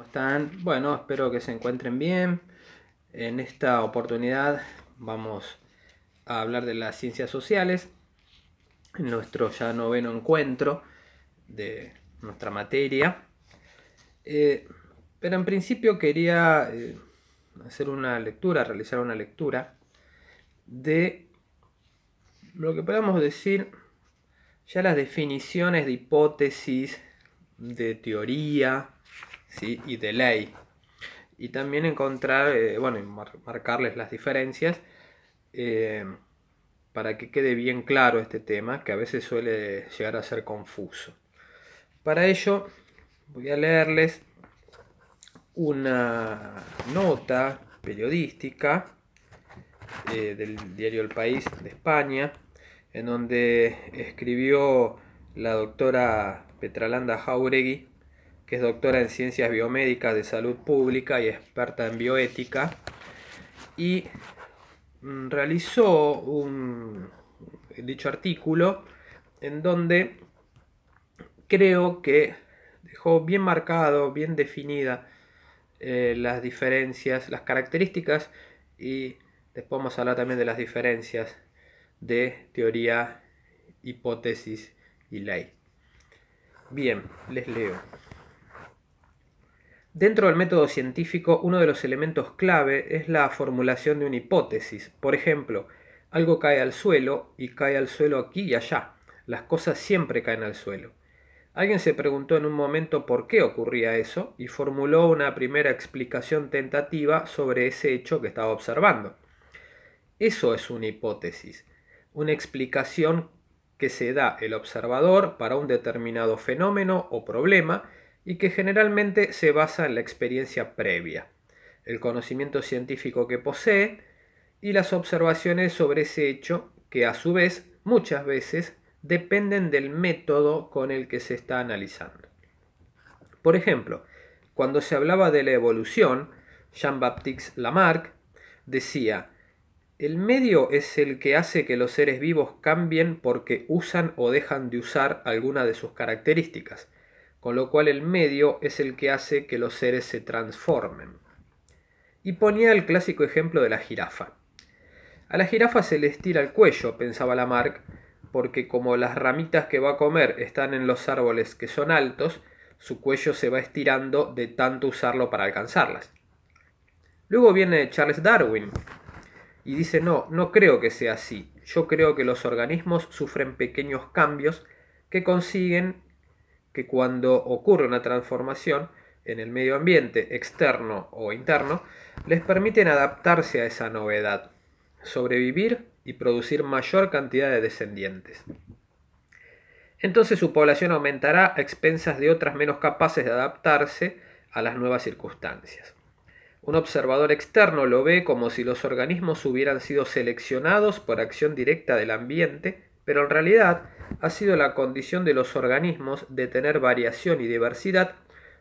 ¿Cómo están? Bueno, espero que se encuentren bien. En esta oportunidad vamos a hablar de las ciencias sociales, en nuestro ya noveno encuentro de nuestra materia. Eh, pero en principio quería eh, hacer una lectura, realizar una lectura de lo que podemos decir ya las definiciones de hipótesis, de teoría, y de ley. Y también encontrar, eh, bueno, marcarles las diferencias eh, para que quede bien claro este tema que a veces suele llegar a ser confuso. Para ello voy a leerles una nota periodística eh, del diario El País de España, en donde escribió la doctora Petralanda Jauregui que es doctora en Ciencias Biomédicas de Salud Pública y experta en bioética, y mm, realizó un dicho artículo en donde creo que dejó bien marcado, bien definida eh, las diferencias, las características y después vamos a hablar también de las diferencias de teoría, hipótesis y ley. Bien, les leo. Dentro del método científico, uno de los elementos clave es la formulación de una hipótesis. Por ejemplo, algo cae al suelo y cae al suelo aquí y allá. Las cosas siempre caen al suelo. Alguien se preguntó en un momento por qué ocurría eso y formuló una primera explicación tentativa sobre ese hecho que estaba observando. Eso es una hipótesis, una explicación que se da el observador para un determinado fenómeno o problema y que generalmente se basa en la experiencia previa, el conocimiento científico que posee y las observaciones sobre ese hecho que a su vez muchas veces dependen del método con el que se está analizando. Por ejemplo, cuando se hablaba de la evolución, Jean-Baptiste Lamarck decía, el medio es el que hace que los seres vivos cambien porque usan o dejan de usar alguna de sus características con lo cual el medio es el que hace que los seres se transformen. Y ponía el clásico ejemplo de la jirafa. A la jirafa se le estira el cuello, pensaba Lamarck, porque como las ramitas que va a comer están en los árboles que son altos, su cuello se va estirando de tanto usarlo para alcanzarlas. Luego viene Charles Darwin y dice, no, no creo que sea así. Yo creo que los organismos sufren pequeños cambios que consiguen que cuando ocurre una transformación en el medio ambiente externo o interno, les permiten adaptarse a esa novedad, sobrevivir y producir mayor cantidad de descendientes. Entonces su población aumentará a expensas de otras menos capaces de adaptarse a las nuevas circunstancias. Un observador externo lo ve como si los organismos hubieran sido seleccionados por acción directa del ambiente, pero en realidad ha sido la condición de los organismos de tener variación y diversidad,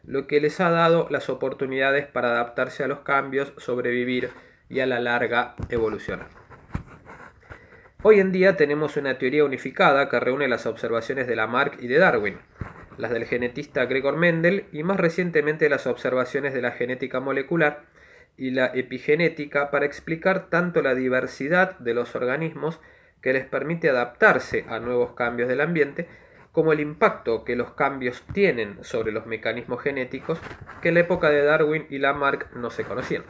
lo que les ha dado las oportunidades para adaptarse a los cambios, sobrevivir y a la larga evolucionar. Hoy en día tenemos una teoría unificada que reúne las observaciones de Lamarck y de Darwin, las del genetista Gregor Mendel y más recientemente las observaciones de la genética molecular y la epigenética para explicar tanto la diversidad de los organismos que les permite adaptarse a nuevos cambios del ambiente, como el impacto que los cambios tienen sobre los mecanismos genéticos que en la época de Darwin y Lamarck no se conocían.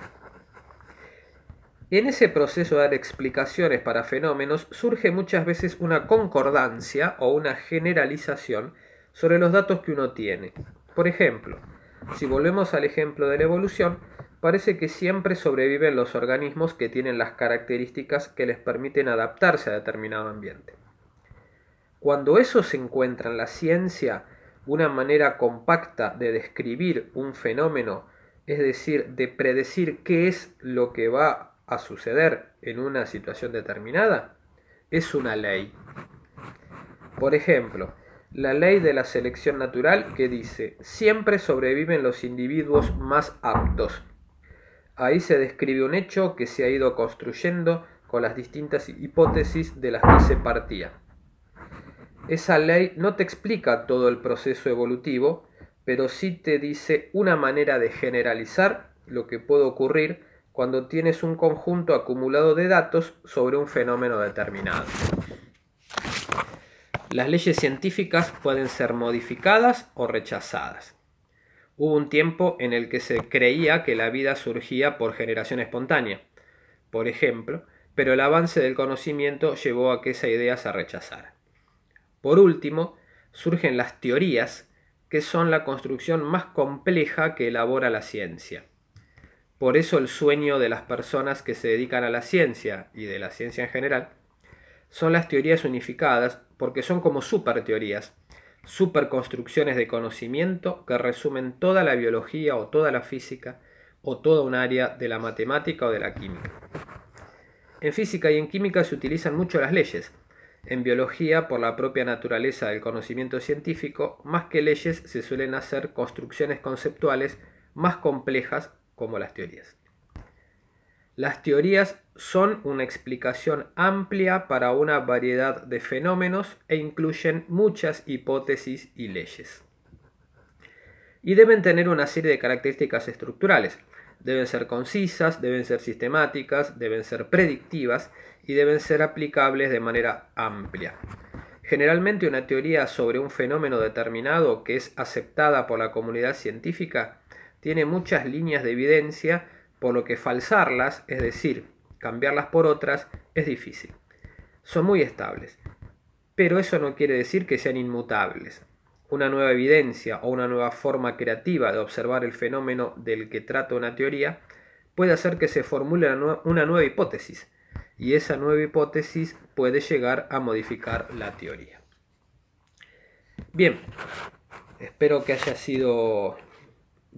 En ese proceso de dar explicaciones para fenómenos surge muchas veces una concordancia o una generalización sobre los datos que uno tiene. Por ejemplo, si volvemos al ejemplo de la evolución, parece que siempre sobreviven los organismos que tienen las características que les permiten adaptarse a determinado ambiente. Cuando eso se encuentra en la ciencia, una manera compacta de describir un fenómeno, es decir, de predecir qué es lo que va a suceder en una situación determinada, es una ley. Por ejemplo, la ley de la selección natural que dice, siempre sobreviven los individuos más aptos, Ahí se describe un hecho que se ha ido construyendo con las distintas hipótesis de las que se partía. Esa ley no te explica todo el proceso evolutivo, pero sí te dice una manera de generalizar lo que puede ocurrir cuando tienes un conjunto acumulado de datos sobre un fenómeno determinado. Las leyes científicas pueden ser modificadas o rechazadas. Hubo un tiempo en el que se creía que la vida surgía por generación espontánea, por ejemplo, pero el avance del conocimiento llevó a que esa idea se rechazara. Por último, surgen las teorías, que son la construcción más compleja que elabora la ciencia. Por eso el sueño de las personas que se dedican a la ciencia y de la ciencia en general son las teorías unificadas porque son como super teorías, superconstrucciones de conocimiento que resumen toda la biología o toda la física o toda un área de la matemática o de la química. En física y en química se utilizan mucho las leyes, en biología, por la propia naturaleza del conocimiento científico, más que leyes se suelen hacer construcciones conceptuales más complejas como las teorías. Las teorías son una explicación amplia para una variedad de fenómenos e incluyen muchas hipótesis y leyes. Y deben tener una serie de características estructurales. Deben ser concisas, deben ser sistemáticas, deben ser predictivas y deben ser aplicables de manera amplia. Generalmente una teoría sobre un fenómeno determinado que es aceptada por la comunidad científica tiene muchas líneas de evidencia por lo que falsarlas, es decir, cambiarlas por otras, es difícil. Son muy estables, pero eso no quiere decir que sean inmutables. Una nueva evidencia o una nueva forma creativa de observar el fenómeno del que trata una teoría puede hacer que se formule una nueva hipótesis, y esa nueva hipótesis puede llegar a modificar la teoría. Bien, espero que haya sido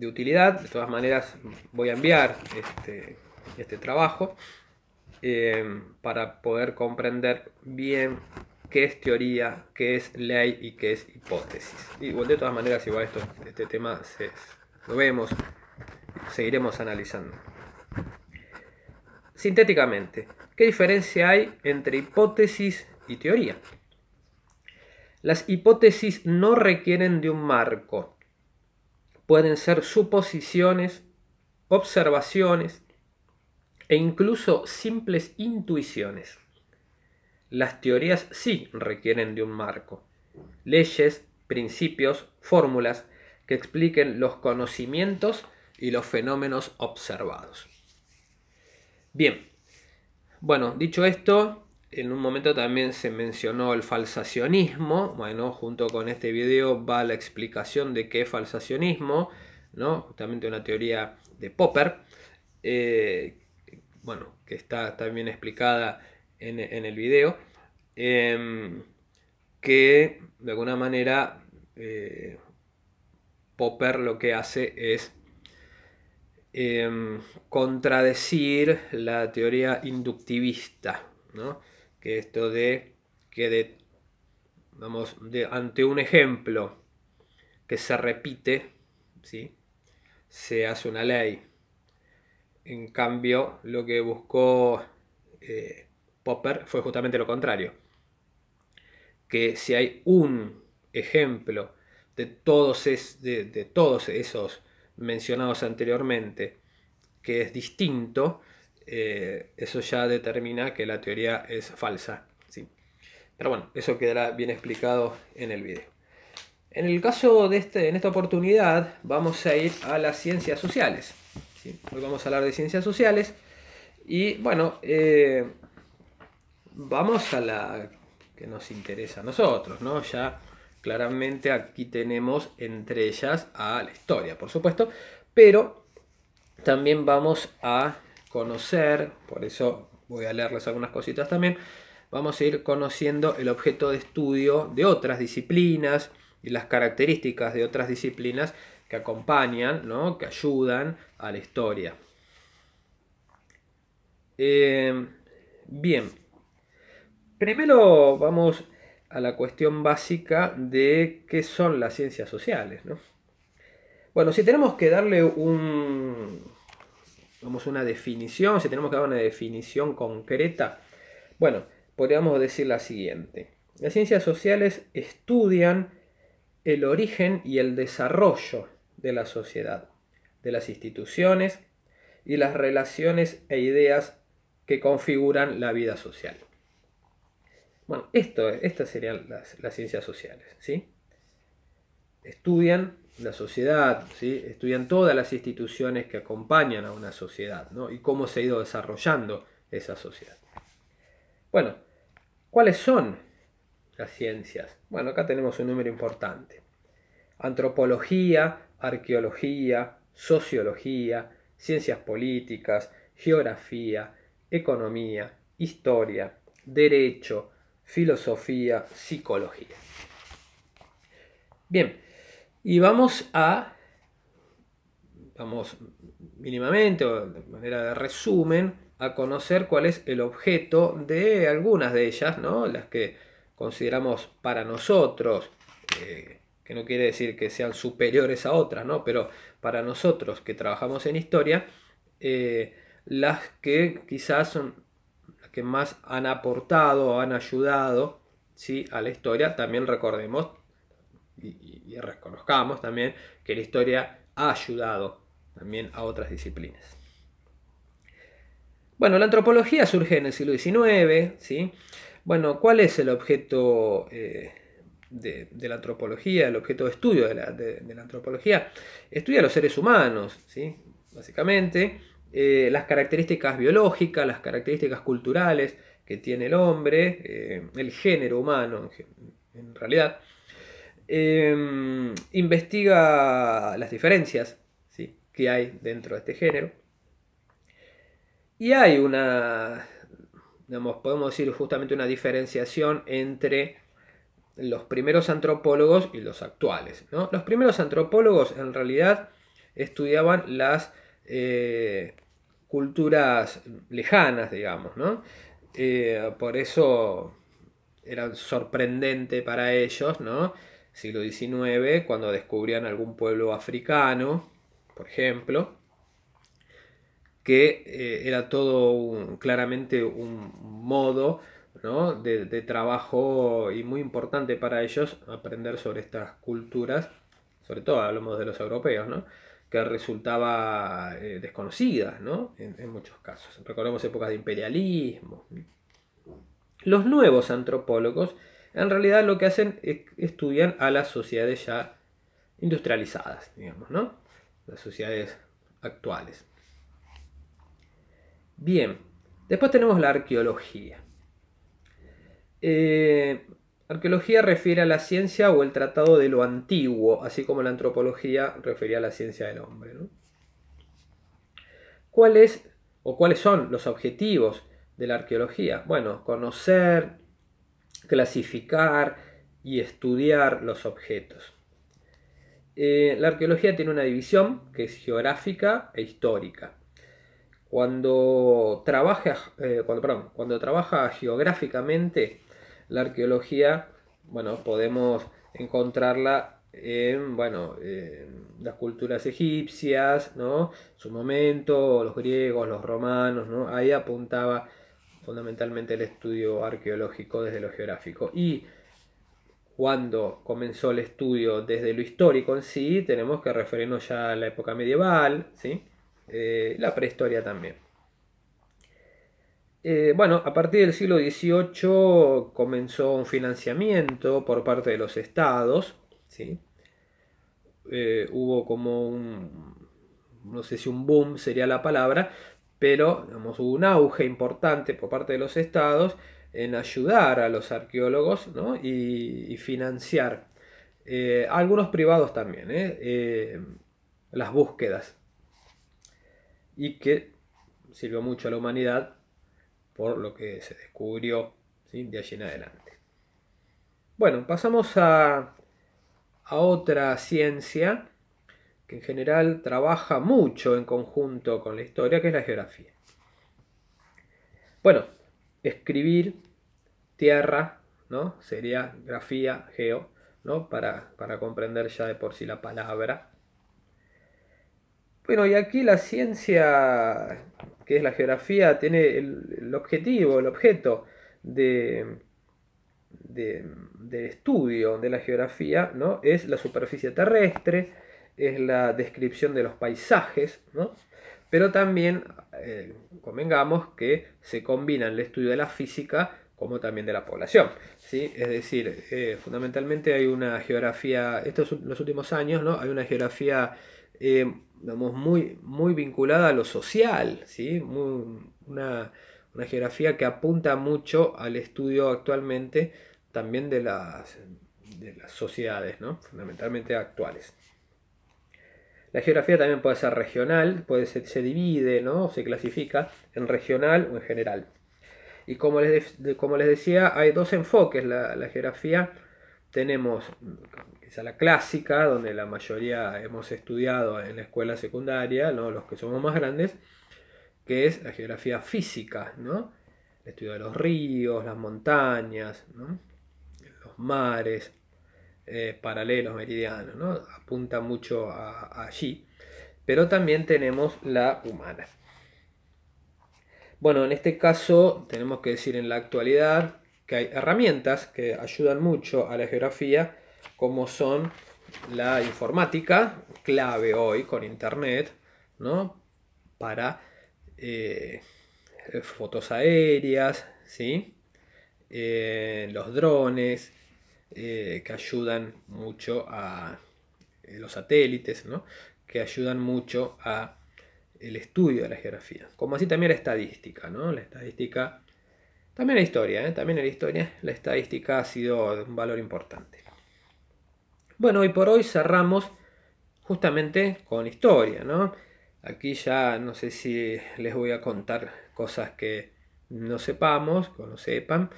de utilidad. De todas maneras, voy a enviar este, este trabajo eh, para poder comprender bien qué es teoría, qué es ley y qué es hipótesis. Y de todas maneras, igual esto, este tema lo vemos, seguiremos analizando. Sintéticamente, ¿qué diferencia hay entre hipótesis y teoría? Las hipótesis no requieren de un marco, pueden ser suposiciones, observaciones e incluso simples intuiciones. Las teorías sí requieren de un marco, leyes, principios, fórmulas que expliquen los conocimientos y los fenómenos observados. Bien, bueno, dicho esto, en un momento también se mencionó el falsacionismo, bueno, junto con este video va la explicación de qué es falsacionismo, ¿no? Justamente una teoría de Popper, eh, bueno, que está también explicada en, el video, em, que de alguna manera eh, Popper lo que hace es em, contradecir la teoría inductivista, ¿no? que esto de que de, vamos, de, ante un ejemplo que se repite, ¿sí? se hace una ley. En cambio, lo que buscó eh, Popper fue justamente lo contrario. Que si hay un ejemplo de todos, de todos esos mencionados anteriormente que es distinto, eh, eso ya determina que la teoría es falsa. ¿sí? Pero bueno, eso quedará bien explicado en el video. En el caso de este, en esta oportunidad, vamos a ir a las ciencias sociales. Hoy vamos a hablar de ciencias sociales. Y bueno, eh, vamos a la que nos interesa a nosotros, ¿no? Ya claramente aquí tenemos entre ellas a la historia, por supuesto, pero también vamos a conocer, por eso voy a leerles algunas cositas también, vamos a ir conociendo el objeto de estudio de otras disciplinas y las características de otras disciplinas que acompañan, ¿no? que ayudan a la historia. Eh, bien, primero vamos a la cuestión básica de qué son las ciencias sociales. Bueno, si tenemos que darle un, Vamos una definición, si tenemos que dar una definición concreta, bueno, podríamos decir la siguiente. Las ciencias sociales estudian el origen y el desarrollo de la sociedad, de las instituciones y las relaciones e ideas que configuran la vida social. Bueno, esto, estas serían las, las ciencias sociales, ¿sí? Estudian la sociedad, ¿sí? estudian todas las instituciones que acompañan a una sociedad ¿no? y cómo se ha ido desarrollando esa sociedad. Bueno, ¿cuáles son las ciencias? Bueno, acá tenemos un número importante. Antropología, arqueología, sociología, ciencias políticas, geografía, economía, historia, derecho, filosofía, psicología. Bien, y vamos a, vamos mínimamente o de manera de resumen, a conocer cuál es el objeto de algunas de ellas, ¿no? las que consideramos para nosotros, eh, que no quiere decir que sean superiores a otras, ¿no? pero para nosotros que trabajamos en historia, eh, las que quizás son las que más han aportado, o han ayudado ¿sí? a la historia, también recordemos, y, reconozcamos también que la historia ha ayudado también a otras disciplinas. Bueno, la antropología surge en el siglo XIX, ¿sí? Bueno, ¿cuál es el objeto eh, de, la antropología, el objeto de estudio de la, antropología? Estudia a los seres humanos, ¿sí? Básicamente, eh, las características biológicas, las características culturales que tiene el hombre, eh, el género humano en realidad, Em, investiga las diferencias ¿sí? que hay dentro de este género. Y hay una, digamos, podemos decir justamente una diferenciación entre los primeros antropólogos y los actuales. ¿no? Los primeros antropólogos en realidad estudiaban las eh, culturas lejanas, digamos, ¿no? Eh, por eso era sorprendente para ellos, ¿no? siglo XIX, cuando descubrían algún pueblo africano, por ejemplo, que eh, era todo claramente un modo de, trabajo y muy importante para ellos aprender sobre estas culturas, sobre todo hablamos de los europeos, que resultaba eh, desconocida en, en, muchos casos. Recordemos épocas de imperialismo. Los nuevos antropólogos en realidad lo que hacen es estudian a las sociedades ya industrializadas, digamos, ¿no? Las sociedades actuales. Bien, después tenemos la arqueología. Eh, arqueología refiere a la ciencia o el tratado de lo antiguo, así como la antropología refería a la ciencia del hombre. ¿no? o cuáles son los objetivos de la arqueología? Bueno, conocer, clasificar y estudiar los objetos. Eh, la arqueología tiene una división que es geográfica e histórica. Cuando trabaja, eh, cuando, cuando trabaja geográficamente, la arqueología, bueno, podemos encontrarla en, bueno, las culturas egipcias, ¿no? su momento, los griegos, los romanos, ¿no? Ahí apuntaba fundamentalmente el estudio arqueológico desde lo geográfico. Y cuando comenzó el estudio desde lo histórico en sí, tenemos que referirnos ya a la época medieval, ¿sí? Eh, la prehistoria también. Eh, bueno, a partir del siglo XVIII comenzó un financiamiento por parte de los estados, ¿sí? Eh, hubo como un, no sé si un boom sería la palabra, pero hubo un auge importante por parte de los estados en ayudar a los arqueólogos y, financiar eh, algunos privados también ¿eh? Eh, las búsquedas y que sirvió mucho a la humanidad por lo que se descubrió de allí en adelante. Bueno, pasamos a, a otra ciencia en general trabaja mucho en conjunto con la historia, que es la geografía. Bueno, escribir tierra, ¿no? Sería grafía, geo, ¿no? Para, comprender ya de por sí la palabra. Bueno, y aquí la ciencia, que es la geografía, tiene el, objetivo, el objeto de, del estudio de la geografía, ¿no? Es la superficie terrestre, es la descripción de los paisajes, pero también eh, convengamos que se combinan el estudio de la física como también de la población. ¿sí? Es decir, eh, fundamentalmente hay una geografía, estos los últimos años, ¿no? hay una geografía eh, muy, muy vinculada a lo social, ¿sí? una, geografía que apunta mucho al estudio actualmente también de las, de las sociedades, fundamentalmente actuales. La geografía también puede ser regional, puede se divide, ¿no? se clasifica en regional o en general. Y como les, como les decía, hay dos enfoques la, geografía. Tenemos mm, quizá la clásica, donde la mayoría hemos estudiado en la escuela secundaria, los que somos más grandes, que es la geografía física, ¿no? el estudio de los ríos, las montañas, los mares, eh, paralelos, meridianos, apunta mucho allí. Pero también tenemos la humana. Bueno, en este caso tenemos que decir en la actualidad que hay herramientas que ayudan mucho a la geografía, como son la informática, clave hoy con Internet, ¿no? Para eh, fotos aéreas, ¿sí? Eh, los drones, eh, que ayudan mucho a eh, los satélites, ¿no? que ayudan mucho a el estudio de la geografía, como así también la estadística, ¿no? la estadística, también la historia, ¿eh? también la historia, la estadística ha sido de un valor importante. Bueno, y por hoy cerramos justamente con historia, ¿no? Aquí ya no sé si les voy a contar cosas que no sepamos, que no sepan,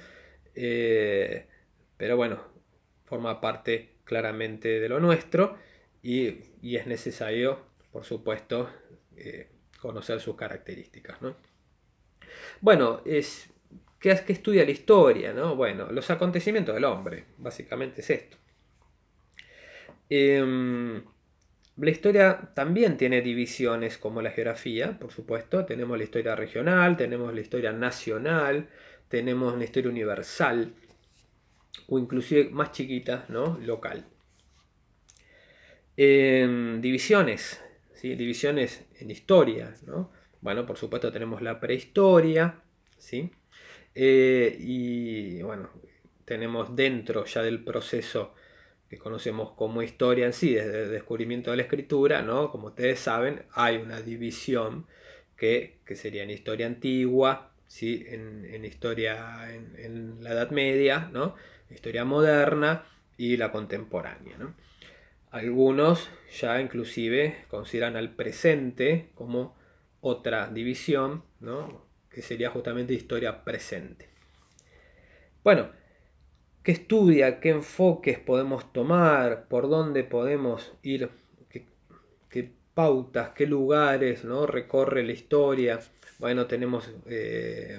pero bueno, forma parte claramente de lo nuestro y, es necesario, por supuesto, eh, conocer sus características. Bueno, es, ¿qué, estudia la historia? ¿no? Bueno, los acontecimientos del hombre, básicamente es esto. Em, la historia también tiene divisiones como la geografía, por supuesto. Tenemos la historia regional, tenemos la historia nacional, tenemos la historia universal o inclusive más chiquitas, ¿no? Local. Em, divisiones, ¿sí? divisiones en historia, ¿no? Bueno, por supuesto tenemos la prehistoria, ¿sí? Eh, y bueno, tenemos dentro ya del proceso que conocemos como historia en sí, desde el descubrimiento de la escritura, ¿no? Como ustedes saben, hay una división que, sería en historia antigua, ¿sí? en, historia en, la Edad Media, ¿no? historia moderna y la contemporánea. Algunos ya inclusive consideran al presente como otra división, que sería justamente historia presente. Bueno, ¿qué estudia? ¿Qué enfoques podemos tomar? ¿Por dónde podemos ir? ¿Qué, pautas? ¿Qué lugares ¿no? recorre la historia? Bueno, tenemos eh,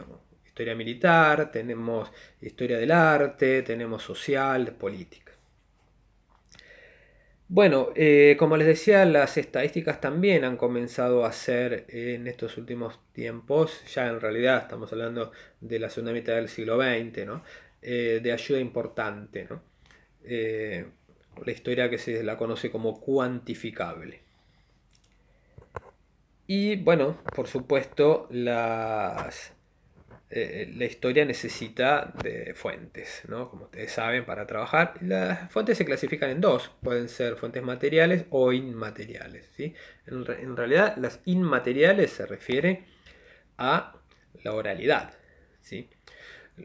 historia militar, tenemos historia del arte, tenemos social, política. Bueno, eh, como les decía, las estadísticas también han comenzado a ser en estos últimos tiempos, ya en realidad estamos hablando de la segunda mitad del siglo XX, eh, de ayuda importante. Eh, la historia que se la conoce como cuantificable. Y bueno, por supuesto, las, eh, eh, la historia necesita de fuentes, ¿no? como ustedes saben, para trabajar. Las fuentes se clasifican en dos, pueden ser fuentes materiales o inmateriales. ¿sí? En, realidad las inmateriales se refieren a la oralidad, ¿sí?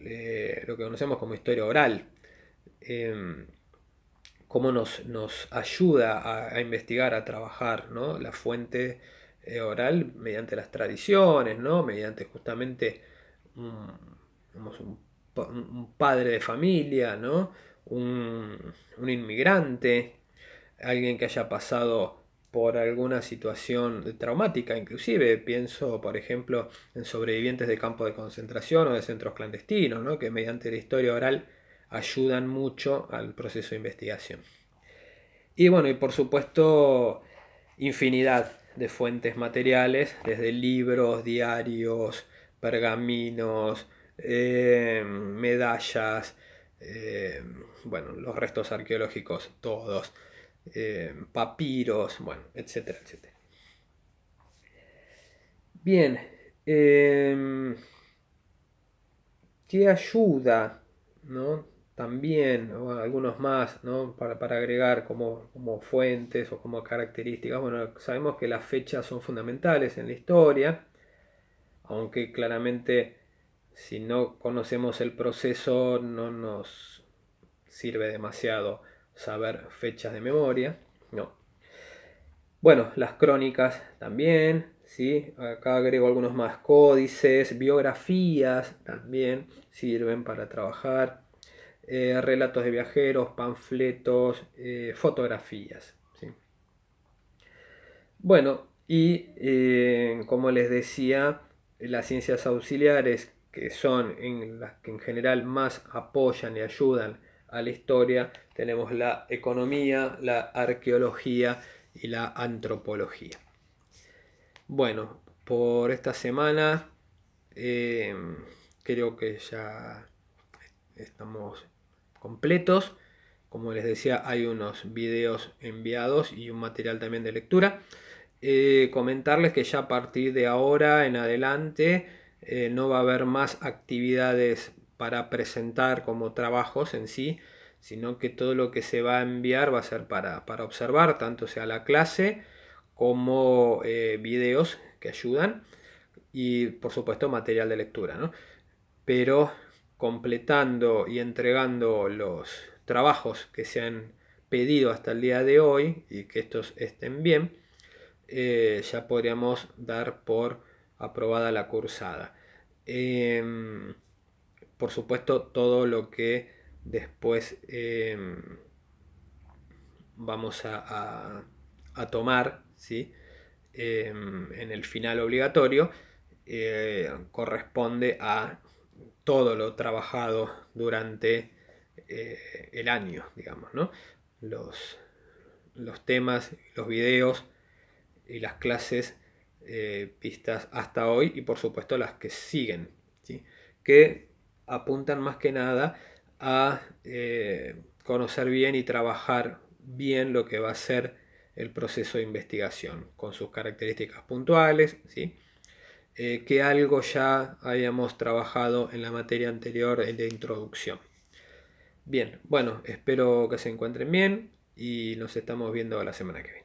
Eh, lo que conocemos como historia oral. Em, cómo nos, ayuda a, investigar, a trabajar ¿no? la fuente oral mediante las tradiciones, ¿no? mediante justamente un, padre de familia, ¿no? Un, inmigrante, alguien que haya pasado por alguna situación traumática, inclusive pienso, por ejemplo, en sobrevivientes de campos de concentración o de centros clandestinos, que mediante la historia oral ayudan mucho al proceso de investigación. Y bueno, y por supuesto, infinidad de fuentes materiales, desde libros, diarios, pergaminos, eh, medallas, eh, bueno, los restos arqueológicos todos, eh, papiros, bueno, etcétera, Bien, em, ¿qué ayuda? También, o algunos más, para, agregar como, como fuentes o como características. Bueno, sabemos que las fechas son fundamentales en la historia aunque claramente si no conocemos el proceso no nos sirve demasiado saber fechas de memoria, no. Bueno, las crónicas también, ¿sí? Acá agrego algunos más códices, biografías también sirven para trabajar, eh, relatos de viajeros, panfletos, eh, fotografías. ¿sí? Bueno, y eh, como les decía, eh, las ciencias auxiliares, que son en las que en general más apoyan y ayudan a la historia, tenemos la economía, la arqueología y la antropología. Bueno, por esta semana eh, creo que ya estamos completos. Como les decía, hay unos videos enviados y un material también de lectura. Eh, comentarles que ya a partir de ahora en adelante eh, no va a haber más actividades para presentar como trabajos en sí, sino que todo lo que se va a enviar va a ser para, observar, tanto sea la clase como eh, videos que ayudan y por supuesto material de lectura. Pero completando y entregando los trabajos que se han pedido hasta el día de hoy y que estos estén bien, eh, ya podríamos dar por aprobada la cursada. Em, por supuesto, todo lo que después em, vamos a, tomar ¿sí? Em, en el final obligatorio eh, corresponde a todo lo trabajado durante eh, el año, digamos, ¿no? Los, los temas, los videos, y las clases eh, vistas hasta hoy y por supuesto las que siguen, ¿sí? que apuntan más que nada a eh, conocer bien y trabajar bien lo que va a ser el proceso de investigación con sus características puntuales, ¿sí? Eh, que algo ya habíamos trabajado en la materia anterior, el de introducción. Bien, bueno, espero que se encuentren bien y nos estamos viendo la semana que viene.